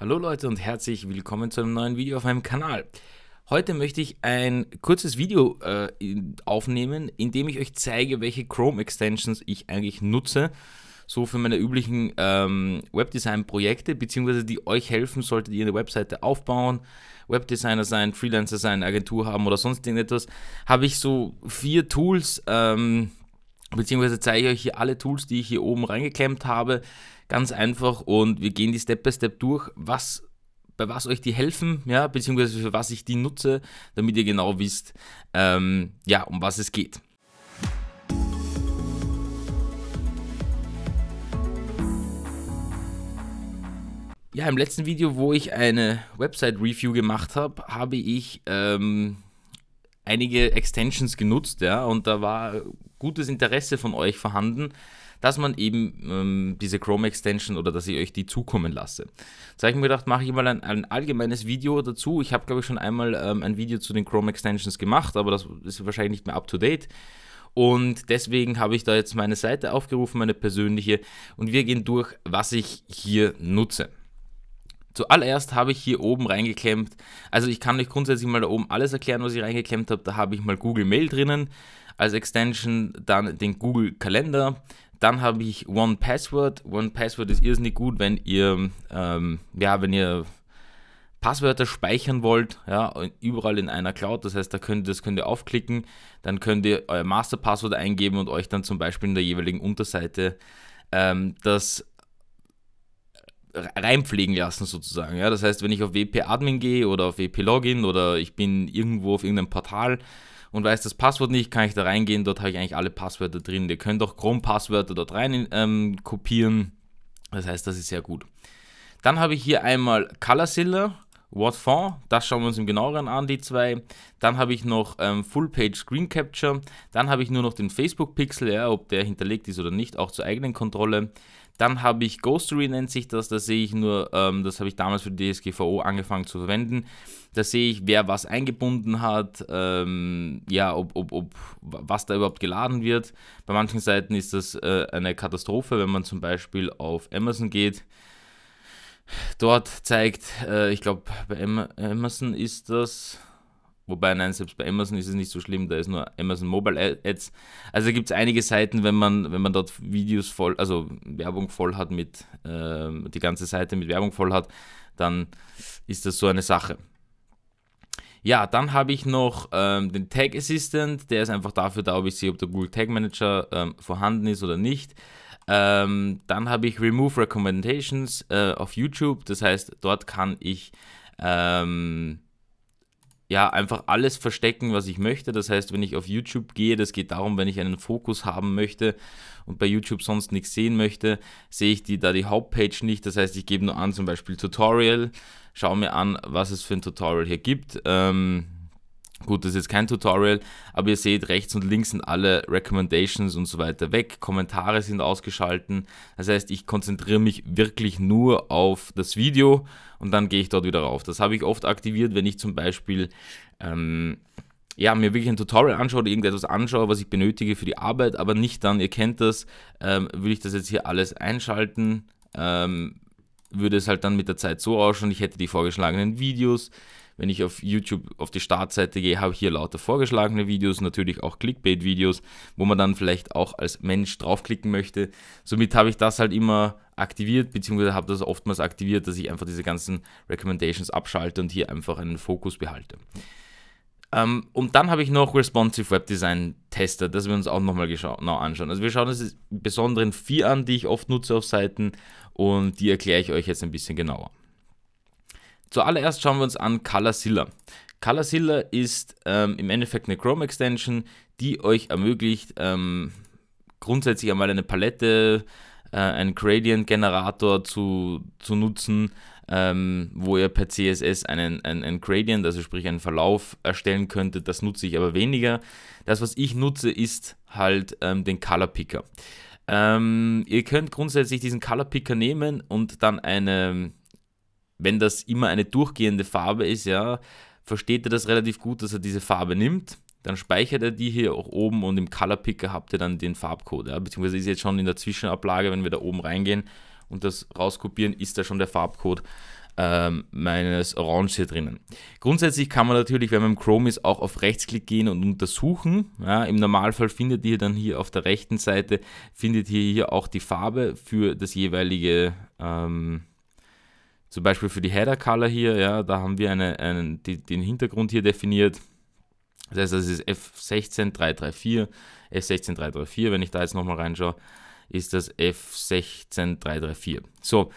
Hallo Leute und herzlich willkommen zu einem neuen Video auf meinem Kanal. Heute möchte ich ein kurzes Video äh, aufnehmen, in dem ich euch zeige, welche Chrome-Extensions ich eigentlich nutze, so für meine üblichen ähm, Webdesign-Projekte, beziehungsweise die euch helfen, solltet ihr eine Webseite aufbauen, Webdesigner sein, Freelancer sein, Agentur haben oder sonst irgendetwas, habe ich so vier Tools, ähm, beziehungsweise zeige ich euch hier alle Tools, die ich hier oben reingeklemmt habe, Ganz einfach und wir gehen die Step by Step durch, was bei was euch die helfen, ja, beziehungsweise für was ich die nutze, damit ihr genau wisst, ähm, ja, um was es geht. Ja, im letzten Video, wo ich eine Website-Review gemacht habe, habe ich ähm, einige Extensions genutzt, ja, und da war gutes Interesse von euch vorhanden, dass man eben ähm, diese Chrome Extension oder dass ich euch die zukommen lasse. Jetzt habe ich mir gedacht, mache ich mal ein, ein, allgemeines Video dazu. Ich habe, glaube ich, schon einmal ähm, ein Video zu den Chrome Extensions gemacht, aber das ist wahrscheinlich nicht mehr up to date. Und deswegen habe ich da jetzt meine Seite aufgerufen, meine persönliche, und wir gehen durch, was ich hier nutze. Zuallererst habe ich hier oben reingeklemmt, also ich kann euch grundsätzlich mal da oben alles erklären, was ich reingeklemmt habe. Da habe ich mal Google Mail drinnen, als Extension, dann den Google Kalender, dann habe ich One Password. One Password ist irrsinnig gut, wenn ihr, ähm, ja, wenn ihr Passwörter speichern wollt, ja, überall in einer Cloud. Das heißt, da könnt ihr, das könnt ihr aufklicken, dann könnt ihr euer Masterpasswort eingeben und euch dann zum Beispiel in der jeweiligen Unterseite ähm, das reinpflegen lassen sozusagen. Ja? Das heißt, wenn ich auf WP Admin gehe oder auf WP Login oder ich bin irgendwo auf irgendeinem Portal und weiß das Passwort nicht, kann ich da reingehen. Dort habe ich eigentlich alle Passwörter drin. Ihr könnt auch Chrome-Passwörter dort rein ähm, kopieren. Das heißt, das ist sehr gut. Dann habe ich hier einmal ColorSilla, WhatFont, das schauen wir uns im genaueren an, die zwei. Dann habe ich noch ähm, Full-Page Screen Capture. Dann habe ich nur noch den Facebook-Pixel, ja, ob der hinterlegt ist oder nicht, auch zur eigenen Kontrolle. Dann habe ich Ghostery, nennt sich das. Da sehe ich nur, ähm, das habe ich damals für die DSGVO angefangen zu verwenden. Da sehe ich, wer was eingebunden hat, ähm, ja, ob, ob, ob, was da überhaupt geladen wird. Bei manchen Seiten ist das äh, eine Katastrophe, wenn man zum Beispiel auf Amazon geht. Dort zeigt, äh, ich glaube, bei Amazon ist das Wobei, nein, selbst bei Amazon ist es nicht so schlimm, da ist nur Amazon Mobile Ads. Also gibt es einige Seiten, wenn man, wenn man dort Videos voll, also Werbung voll hat mit, äh, die ganze Seite mit Werbung voll hat, dann ist das so eine Sache. Ja, dann habe ich noch ähm, den Tag Assistant, der ist einfach dafür da, ob ich sehe, ob der Google Tag Manager ähm, vorhanden ist oder nicht. Ähm, dann habe ich Remove Recommendations äh, auf YouTube, das heißt, dort kann ich ähm, ja, einfach alles verstecken, was ich möchte. Das heißt, wenn ich auf YouTube gehe, das geht darum, wenn ich einen Fokus haben möchte und bei YouTube sonst nichts sehen möchte, sehe ich die, da die Hauptpage nicht. Das heißt, ich gebe nur an, zum Beispiel Tutorial, schaue mir an, was es für ein Tutorial hier gibt. Ähm, Gut, das ist jetzt kein Tutorial, aber ihr seht, rechts und links sind alle Recommendations und so weiter weg. Kommentare sind ausgeschalten. Das heißt, ich konzentriere mich wirklich nur auf das Video und dann gehe ich dort wieder rauf. Das habe ich oft aktiviert, wenn ich zum Beispiel ähm, ja, mir wirklich ein Tutorial anschaue oder irgendetwas anschaue, was ich benötige für die Arbeit, aber nicht dann, ihr kennt das, ähm, würde ich das jetzt hier alles einschalten. Ähm, würde es halt dann mit der Zeit so ausschauen, ich hätte die vorgeschlagenen Videos, wenn ich auf YouTube auf die Startseite gehe, habe ich hier lauter vorgeschlagene Videos, natürlich auch Clickbait-Videos, wo man dann vielleicht auch als Mensch draufklicken möchte. Somit habe ich das halt immer aktiviert, beziehungsweise habe das oftmals aktiviert, dass ich einfach diese ganzen Recommendations abschalte und hier einfach einen Fokus behalte. Um, ähm, und dann habe ich noch Responsive Web Design Tester, das wir uns auch nochmal genau anschauen. Also wir schauen uns die besonderen vier an, die ich oft nutze auf Seiten und die erkläre ich euch jetzt ein bisschen genauer. Zuallererst schauen wir uns an Colorzilla. Colorzilla ist ähm, im Endeffekt eine Chrome Extension, die euch ermöglicht, ähm, grundsätzlich einmal eine Palette, äh, einen Gradient Generator zu, zu nutzen, ähm, wo ihr per CSS einen, einen, einen Gradient, also sprich einen Verlauf erstellen könntet. Das nutze ich aber weniger. Das, was ich nutze, ist halt ähm, den Color Picker. Ähm, ihr könnt grundsätzlich diesen Color Picker nehmen und dann eine wenn das immer eine durchgehende Farbe ist, ja, versteht er das relativ gut, dass er diese Farbe nimmt. Dann speichert er die hier auch oben und im Color Picker habt ihr dann den Farbcode. Ja, beziehungsweise ist jetzt schon in der Zwischenablage, wenn wir da oben reingehen und das rauskopieren, ist da schon der Farbcode ähm, meines Orange hier drinnen. Grundsätzlich kann man natürlich, wenn man im Chrome ist, auch auf Rechtsklick gehen und untersuchen. Ja, Im Normalfall findet ihr dann hier auf der rechten Seite, findet ihr hier auch die Farbe für das jeweilige ähm, zum Beispiel für die Header Color hier, ja, da haben wir eine, einen, die, den Hintergrund hier definiert. Das heißt, das ist F16334, F16334, wenn ich da jetzt nochmal reinschaue, ist das F16334. So,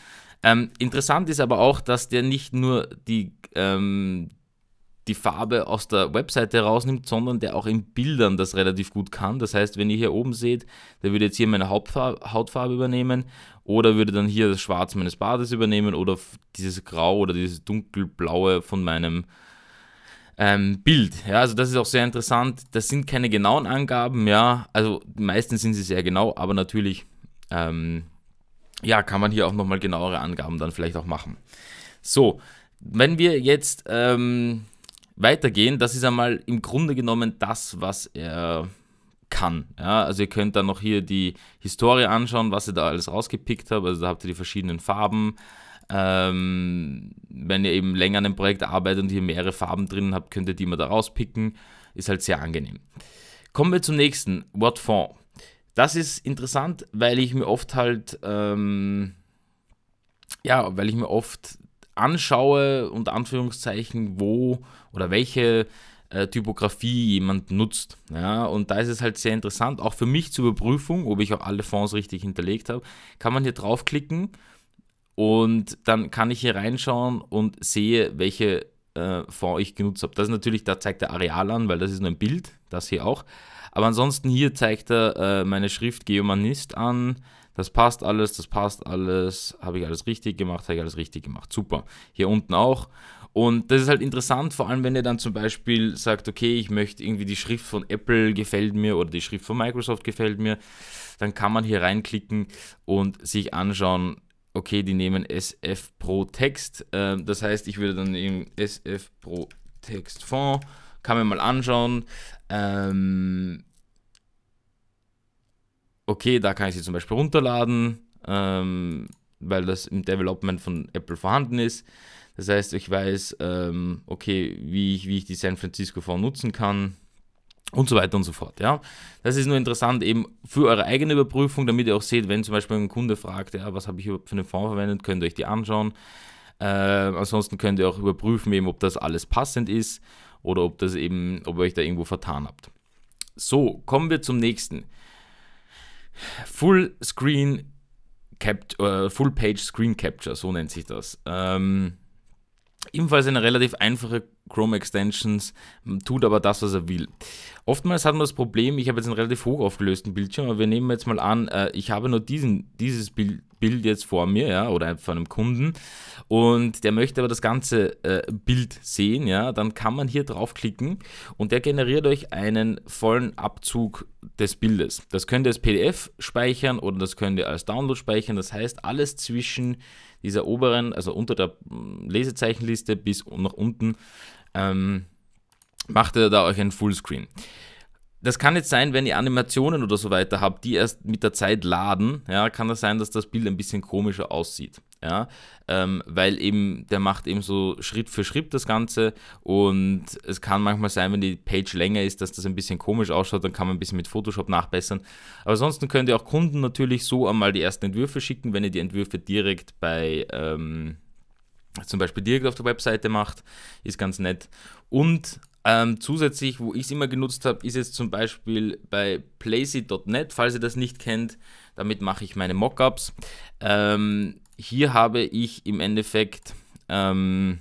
ähm, interessant ist aber auch, dass der nicht nur die, ähm, die Farbe aus der Webseite rausnimmt, sondern der auch in Bildern das relativ gut kann. Das heißt, wenn ihr hier oben seht, der würde jetzt hier meine Hautfarbe übernehmen oder würde dann hier das Schwarz meines Bades übernehmen oder dieses Grau oder dieses dunkelblaue von meinem ähm, Bild. Ja, also das ist auch sehr interessant. Das sind keine genauen Angaben, ja. Also meistens sind sie sehr genau, aber natürlich ähm, ja, kann man hier auch nochmal genauere Angaben dann vielleicht auch machen. So, wenn wir jetzt ähm, weitergehen. Das ist einmal im Grunde genommen das, was er kann. Ja, also ihr könnt dann noch hier die Historie anschauen, was ihr da alles rausgepickt habt. Also da habt ihr die verschiedenen Farben. Ähm, wenn ihr eben länger an einem Projekt arbeitet und hier mehrere Farben drin habt, könnt ihr die immer da rauspicken. Ist halt sehr angenehm. Kommen wir zum nächsten, What Font. Das ist interessant, weil ich mir oft halt, ähm, ja, weil ich mir oft anschaue, unter Anführungszeichen, wo oder welche äh, Typografie jemand nutzt. Ja, und da ist es halt sehr interessant, auch für mich zur Überprüfung, ob ich auch alle Fonds richtig hinterlegt habe, kann man hier draufklicken und dann kann ich hier reinschauen und sehe, welche äh, Fonds ich genutzt habe. Das ist natürlich, da zeigt der Areal an, weil das ist nur ein Bild das hier auch. Aber ansonsten hier zeigt er äh, meine Schrift Geomanist an. Das passt alles, das passt alles. Habe ich alles richtig gemacht, habe ich alles richtig gemacht. Super. Hier unten auch. Und das ist halt interessant, vor allem wenn ihr dann zum Beispiel sagt, okay, ich möchte irgendwie die Schrift von Apple gefällt mir oder die Schrift von Microsoft gefällt mir, dann kann man hier reinklicken und sich anschauen, okay, die nehmen SF Pro Text. Ähm, das heißt, ich würde dann eben SF Pro Text Font kann man mal anschauen. Ähm, okay, da kann ich sie zum Beispiel runterladen, ähm, weil das im Development von Apple vorhanden ist. Das heißt, ich weiß, ähm, okay, wie ich, wie ich die San Francisco Fonds nutzen kann und so weiter und so fort. Ja, das ist nur interessant eben für eure eigene Überprüfung, damit ihr auch seht, wenn zum Beispiel ein Kunde fragt, ja, was habe ich überhaupt für einen Fonds verwendet, könnt ihr euch die anschauen. Äh, ansonsten könnt ihr auch überprüfen, eben, ob das alles passend ist oder ob das eben, ob ihr euch da irgendwo vertan habt. So, kommen wir zum nächsten. Full Screen Capt äh, Full Page Screen Capture, so nennt sich das. Ähm, ebenfalls eine relativ einfache Chrome Extensions, tut aber das, was er will. Oftmals hat man das Problem, ich habe jetzt einen relativ hoch aufgelösten Bildschirm, aber wir nehmen jetzt mal an, äh, ich habe nur diesen, dieses Bild, Bild jetzt vor mir, ja, oder halt von einem Kunden und der möchte aber das ganze äh, Bild sehen, ja, dann kann man hier draufklicken und der generiert euch einen vollen Abzug des Bildes. Das könnt ihr als PDF speichern oder das könnt ihr als Download speichern. Das heißt, alles zwischen dieser oberen, also unter der hm, Lesezeichenliste bis nach unten, ähm, macht ihr da euch ein Fullscreen das kann jetzt sein, wenn ihr Animationen oder so weiter habt, die erst mit der Zeit laden, ja, kann das sein, dass das Bild ein bisschen komischer aussieht. Ja, ähm, weil eben der macht eben so Schritt für Schritt das Ganze und es kann manchmal sein, wenn die Page länger ist, dass das ein bisschen komisch ausschaut, dann kann man ein bisschen mit Photoshop nachbessern. Aber ansonsten könnt ihr auch Kunden natürlich so einmal die ersten Entwürfe schicken, wenn ihr die Entwürfe direkt bei ähm, zum Beispiel direkt auf der Webseite macht, ist ganz nett. Und ähm, zusätzlich, wo ich es immer genutzt habe, ist jetzt zum Beispiel bei Placy.net, falls ihr das nicht kennt. Damit mache ich meine Mockups. Ähm, hier habe ich im Endeffekt ähm,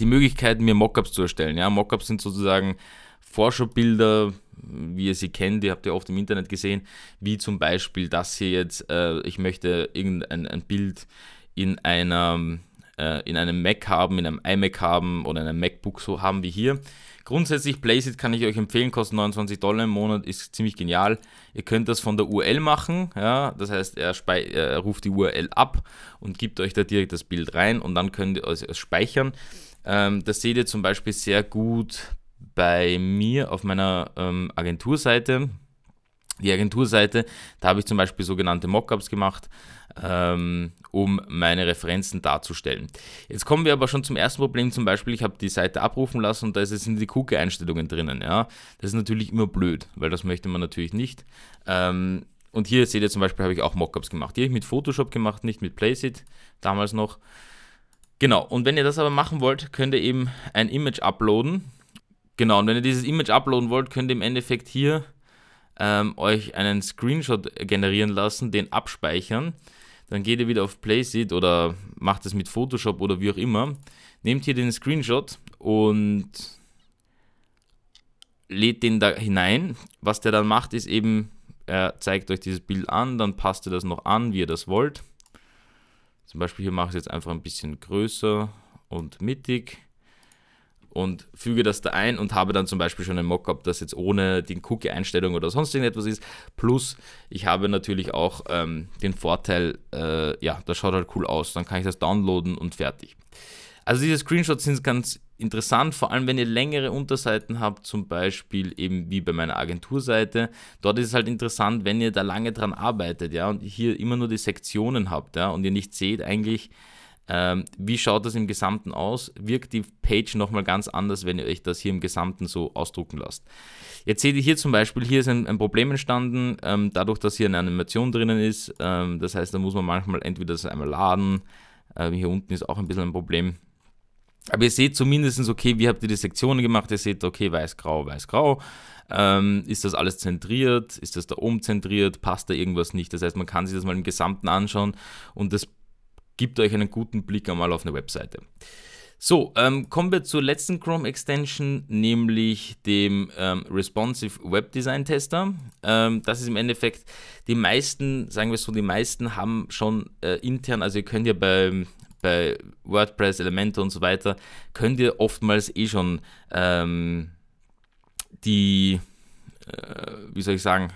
die Möglichkeit, mir Mockups zu erstellen. Ja, Mockups sind sozusagen Vorschaubilder, wie ihr sie kennt, die habt ihr oft im Internet gesehen, wie zum Beispiel das hier jetzt. Äh, ich möchte irgendein ein Bild in einer äh, in einem Mac haben, in einem iMac haben oder in einem MacBook so haben wie hier. Grundsätzlich Placeit kann ich euch empfehlen, kostet 29 Dollar im Monat, ist ziemlich genial. Ihr könnt das von der URL machen, ja, das heißt, er, er ruft die URL ab und gibt euch da direkt das Bild rein und dann könnt ihr es speichern. Ähm, das seht ihr zum Beispiel sehr gut bei mir auf meiner ähm, Agenturseite. Die Agenturseite, da habe ich zum Beispiel sogenannte Mockups gemacht ähm, um meine Referenzen darzustellen. Jetzt kommen wir aber schon zum ersten Problem, zum Beispiel, ich habe die Seite abrufen lassen und da sind die Cookie-Einstellungen drinnen. Ja? Das ist natürlich immer blöd, weil das möchte man natürlich nicht. Ähm, und hier seht ihr zum Beispiel, habe ich auch Mockups gemacht. Die habe ich mit Photoshop gemacht, nicht mit Placeit, damals noch. Genau, und wenn ihr das aber machen wollt, könnt ihr eben ein Image uploaden. Genau, und wenn ihr dieses Image uploaden wollt, könnt ihr im Endeffekt hier ähm, euch einen Screenshot generieren lassen, den abspeichern dann geht ihr wieder auf Placeit oder macht es mit Photoshop oder wie auch immer, nehmt hier den Screenshot und lädt den da hinein. Was der dann macht, ist eben, er zeigt euch dieses Bild an, dann passt ihr das noch an, wie ihr das wollt. Zum Beispiel hier mache ich es jetzt einfach ein bisschen größer und mittig und füge das da ein und habe dann zum Beispiel schon ein Mockup, das jetzt ohne den Cookie-Einstellung oder sonst irgendetwas ist. Plus, ich habe natürlich auch ähm, den Vorteil, äh, ja, das schaut halt cool aus. Dann kann ich das downloaden und fertig. Also diese Screenshots sind ganz interessant, vor allem wenn ihr längere Unterseiten habt, zum Beispiel eben wie bei meiner Agenturseite. Dort ist es halt interessant, wenn ihr da lange dran arbeitet, ja, und hier immer nur die Sektionen habt, ja, und ihr nicht seht eigentlich, ähm, wie schaut das im Gesamten aus? Wirkt die Page nochmal ganz anders, wenn ihr euch das hier im Gesamten so ausdrucken lasst? Jetzt seht ihr hier zum Beispiel, hier ist ein, ein Problem entstanden, ähm, dadurch, dass hier eine Animation drinnen ist. Ähm, das heißt, da muss man manchmal entweder das einmal laden. Äh, hier unten ist auch ein bisschen ein Problem. Aber ihr seht zumindestens okay, wie habt ihr die Sektionen gemacht? Ihr seht, okay, weiß-grau, weiß-grau. Ähm, ist das alles zentriert? Ist das da oben zentriert? Passt da irgendwas nicht? Das heißt, man kann sich das mal im Gesamten anschauen und das gibt euch einen guten Blick einmal auf eine Webseite. So, ähm, kommen wir zur letzten Chrome Extension, nämlich dem ähm, Responsive Web Design Tester. Ähm, das ist im Endeffekt, die meisten, sagen wir so, die meisten haben schon äh, intern, also ihr könnt ja bei, bei WordPress, Elemente und so weiter, könnt ihr oftmals eh schon ähm, die, äh, wie soll ich sagen,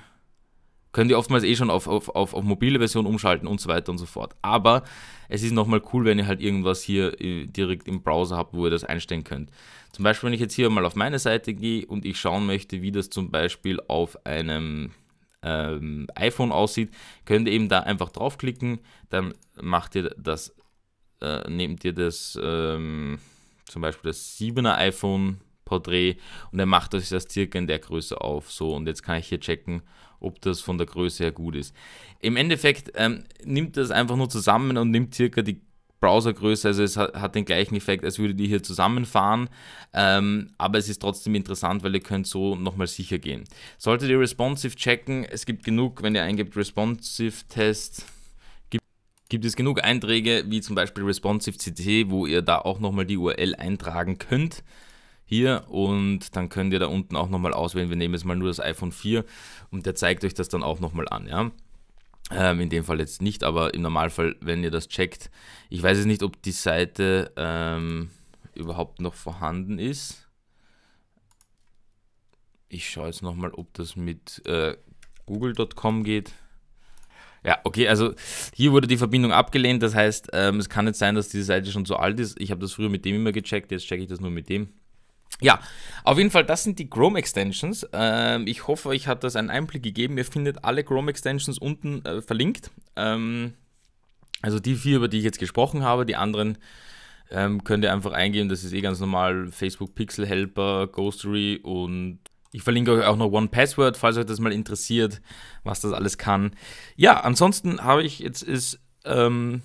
können die oftmals eh schon auf, auf, auf, auf mobile Version umschalten und so weiter und so fort. Aber es ist nochmal cool, wenn ihr halt irgendwas hier äh, direkt im Browser habt, wo ihr das einstellen könnt. Zum Beispiel, wenn ich jetzt hier mal auf meine Seite gehe und ich schauen möchte, wie das zum Beispiel auf einem ähm, iPhone aussieht, könnt ihr eben da einfach draufklicken, dann macht ihr das, äh, nehmt ihr das, ähm, zum Beispiel das 7er iPhone Porträt und er macht euch das circa in der Größe auf. So, und jetzt kann ich hier checken, ob das von der Größe her gut ist. Im Endeffekt ähm, nimmt das einfach nur zusammen und nimmt circa die Browsergröße, also es hat, hat den gleichen Effekt, als würde die hier zusammenfahren, ähm, aber es ist trotzdem interessant, weil ihr könnt so nochmal sicher gehen. Solltet ihr responsive checken, es gibt genug, wenn ihr eingibt responsive Test, gibt, gibt es genug Einträge, wie zum Beispiel responsive CT, wo ihr da auch nochmal die URL eintragen könnt hier und dann könnt ihr da unten auch nochmal auswählen. Wir nehmen jetzt mal nur das iPhone 4 und der zeigt euch das dann auch nochmal an, ja. Ähm, in dem Fall jetzt nicht, aber im Normalfall, wenn ihr das checkt. Ich weiß jetzt nicht, ob die Seite ähm, überhaupt noch vorhanden ist. Ich schaue jetzt nochmal, ob das mit äh, google.com geht. Ja, okay, also hier wurde die Verbindung abgelehnt. Das heißt, ähm, es kann jetzt sein, dass diese Seite schon zu alt ist. Ich habe das früher mit dem immer gecheckt, jetzt checke ich das nur mit dem. Ja, auf jeden Fall, das sind die Chrome Extensions. Ähm, ich hoffe, euch hat das einen Einblick gegeben. Ihr findet alle Chrome Extensions unten äh, verlinkt. Ähm, also die vier, über die ich jetzt gesprochen habe, die anderen ähm, könnt ihr einfach eingeben. Das ist eh ganz normal. Facebook Pixel Helper, Ghostery und ich verlinke euch auch noch One Password, falls euch das mal interessiert, was das alles kann. Ja, ansonsten habe ich jetzt ist ähm,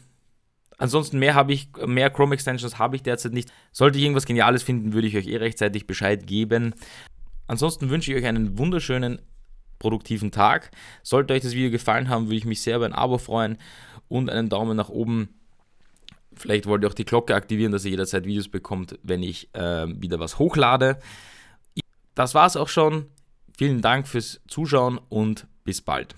Ansonsten mehr habe ich, mehr Chrome Extensions habe ich derzeit nicht. Sollte ich irgendwas Geniales finden, würde ich euch eh rechtzeitig Bescheid geben. Ansonsten wünsche ich euch einen wunderschönen, produktiven Tag. Sollte euch das Video gefallen haben, würde ich mich sehr über ein Abo freuen und einen Daumen nach oben. Vielleicht wollt ihr auch die Glocke aktivieren, dass ihr jederzeit Videos bekommt, wenn ich äh, wieder was hochlade. Das war's auch schon. Vielen Dank fürs Zuschauen und bis bald.